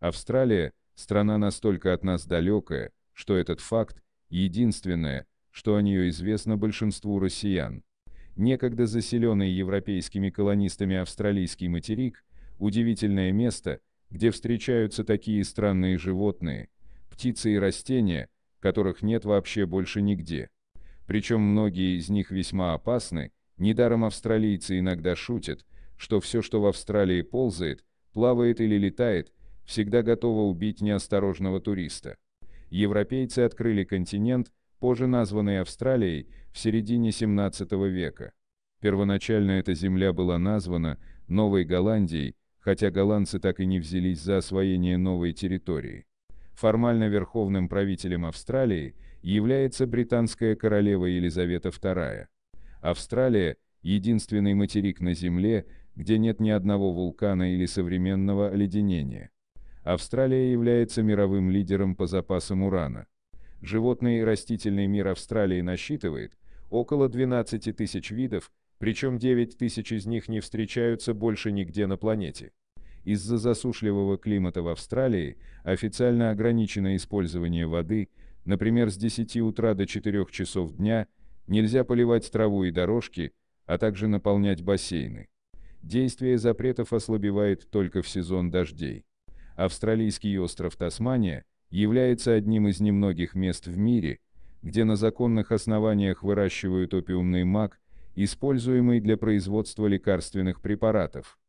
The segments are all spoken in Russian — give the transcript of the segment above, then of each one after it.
Австралия – страна настолько от нас далекая, что этот факт – единственное, что о нее известно большинству россиян. Некогда заселенный европейскими колонистами австралийский материк – удивительное место, где встречаются такие странные животные, птицы и растения, которых нет вообще больше нигде. Причем многие из них весьма опасны, недаром австралийцы иногда шутят, что все, что в Австралии ползает, плавает или летает, всегда готова убить неосторожного туриста. Европейцы открыли континент, позже названный Австралией, в середине 17 века. Первоначально эта земля была названа Новой Голландией, хотя голландцы так и не взялись за освоение новой территории. Формально верховным правителем Австралии является британская королева Елизавета II. Австралия – единственный материк на Земле, где нет ни одного вулкана или современного оледенения. Австралия является мировым лидером по запасам урана. Животный и растительный мир Австралии насчитывает около 12 тысяч видов, причем 9 тысяч из них не встречаются больше нигде на планете. Из-за засушливого климата в Австралии официально ограничено использование воды, например, с 10 утра до 4 часов дня, нельзя поливать траву и дорожки, а также наполнять бассейны. Действие запретов ослабевает только в сезон дождей. Австралийский остров Тасмания является одним из немногих мест в мире, где на законных основаниях выращивают опиумный мак, используемый для производства лекарственных препаратов.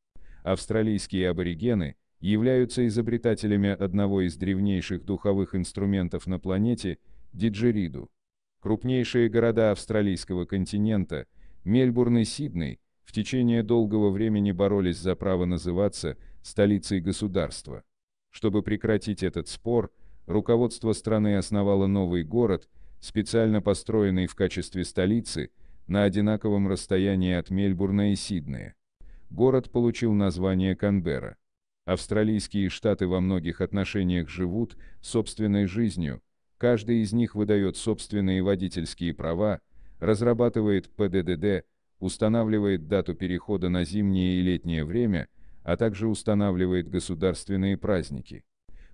Австралийские аборигены являются изобретателями одного из древнейших духовых инструментов на планете – диджериду. Крупнейшие города австралийского континента – Мельбурн и Сидней – в течение долгого времени боролись за право называться столицей государства. Чтобы прекратить этот спор, руководство страны основало новый город, специально построенный в качестве столицы, на одинаковом расстоянии от Мельбурна и Сиднея. Город получил название Канберра. Австралийские штаты во многих отношениях живут собственной жизнью, каждый из них выдает собственные водительские права, разрабатывает ПДДД, устанавливает дату перехода на зимнее и летнее время – а также устанавливает государственные праздники.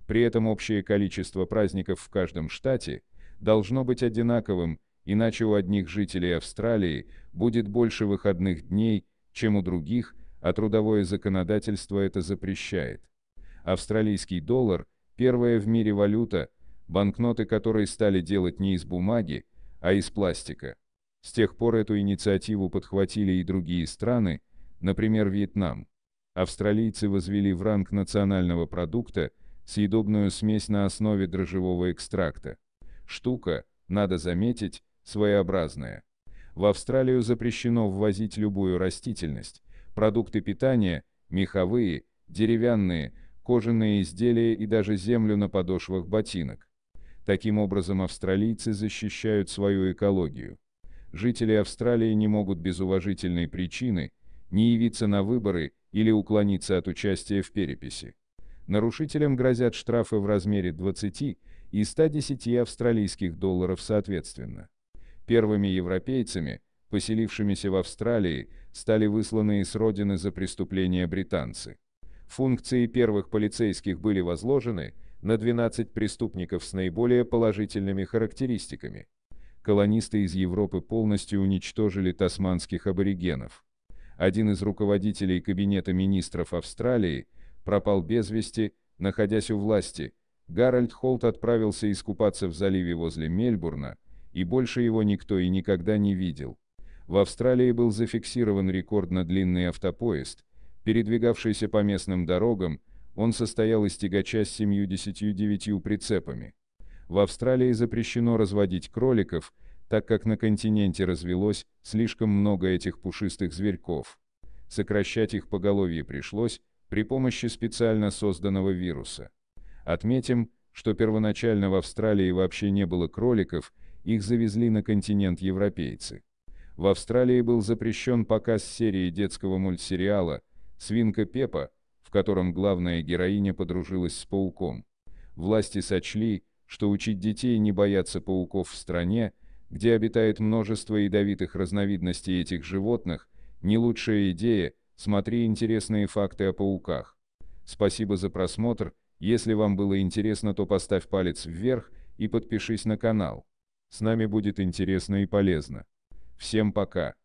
При этом общее количество праздников в каждом штате должно быть одинаковым, иначе у одних жителей Австралии будет больше выходных дней, чем у других, а трудовое законодательство это запрещает. Австралийский доллар – первая в мире валюта, банкноты которой стали делать не из бумаги, а из пластика. С тех пор эту инициативу подхватили и другие страны, например, Вьетнам австралийцы возвели в ранг национального продукта съедобную смесь на основе дрожжевого экстракта. Штука, надо заметить, своеобразная. В Австралию запрещено ввозить любую растительность, продукты питания, меховые, деревянные, кожаные изделия и даже землю на подошвах ботинок. Таким образом австралийцы защищают свою экологию. Жители Австралии не могут без уважительной причины не явиться на выборы или уклониться от участия в переписи. Нарушителям грозят штрафы в размере 20 и 110 австралийских долларов соответственно. Первыми европейцами, поселившимися в Австралии, стали высланные с родины за преступления британцы. Функции первых полицейских были возложены на 12 преступников с наиболее положительными характеристиками. Колонисты из Европы полностью уничтожили тасманских аборигенов один из руководителей кабинета министров Австралии, пропал без вести, находясь у власти, Гарольд Холт отправился искупаться в заливе возле Мельбурна, и больше его никто и никогда не видел. В Австралии был зафиксирован рекордно длинный автопоезд, передвигавшийся по местным дорогам, он состоял из тягача с 79 прицепами. В Австралии запрещено разводить кроликов – так как на континенте развелось слишком много этих пушистых зверьков. Сокращать их поголовье пришлось при помощи специально созданного вируса. Отметим, что первоначально в Австралии вообще не было кроликов, их завезли на континент европейцы. В Австралии был запрещен показ серии детского мультсериала «Свинка Пепа», в котором главная героиня подружилась с пауком. Власти сочли, что учить детей не бояться пауков в стране – где обитает множество ядовитых разновидностей этих животных, не лучшая идея, смотри интересные факты о пауках. Спасибо за просмотр, если вам было интересно, то поставь палец вверх и подпишись на канал. С нами будет интересно и полезно. Всем пока.